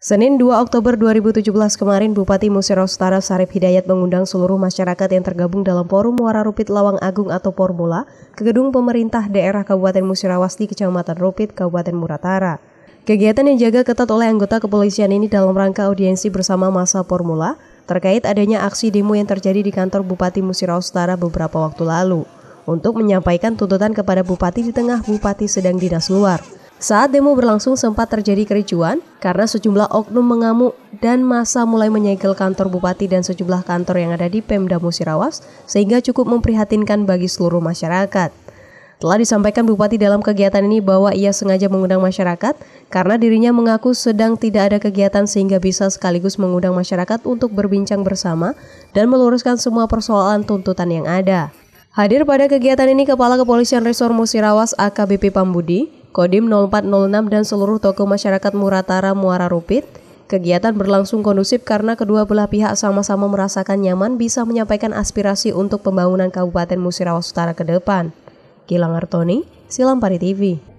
Senin 2 Oktober 2017 kemarin Bupati Musiro Utara Sarip Hidayat mengundang seluruh masyarakat yang tergabung dalam forum Muara Rupit Lawang Agung atau Formula ke gedung pemerintah daerah Kabupaten Musirawas di Kecamatan Rupit, Kabupaten Muratara. Kegiatan yang jaga ketat oleh anggota kepolisian ini dalam rangka audiensi bersama masa Formula terkait adanya aksi demo yang terjadi di kantor Bupati Musiro Utara beberapa waktu lalu untuk menyampaikan tuntutan kepada Bupati di tengah Bupati sedang dinas luar. Saat demo berlangsung sempat terjadi kericuan karena sejumlah oknum mengamuk dan masa mulai menyegel kantor bupati dan sejumlah kantor yang ada di Pemda Musirawas sehingga cukup memprihatinkan bagi seluruh masyarakat. Telah disampaikan bupati dalam kegiatan ini bahwa ia sengaja mengundang masyarakat karena dirinya mengaku sedang tidak ada kegiatan sehingga bisa sekaligus mengundang masyarakat untuk berbincang bersama dan meluruskan semua persoalan tuntutan yang ada. Hadir pada kegiatan ini Kepala Kepolisian Resor Musirawas AKBP Pambudi, Kodim 0406 dan seluruh tokoh masyarakat Muratara Muara Rupit. Kegiatan berlangsung kondusif karena kedua belah pihak sama-sama merasakan nyaman bisa menyampaikan aspirasi untuk pembangunan Kabupaten Musirawas Utara ke depan. Gilang Artoni, Silampari TV.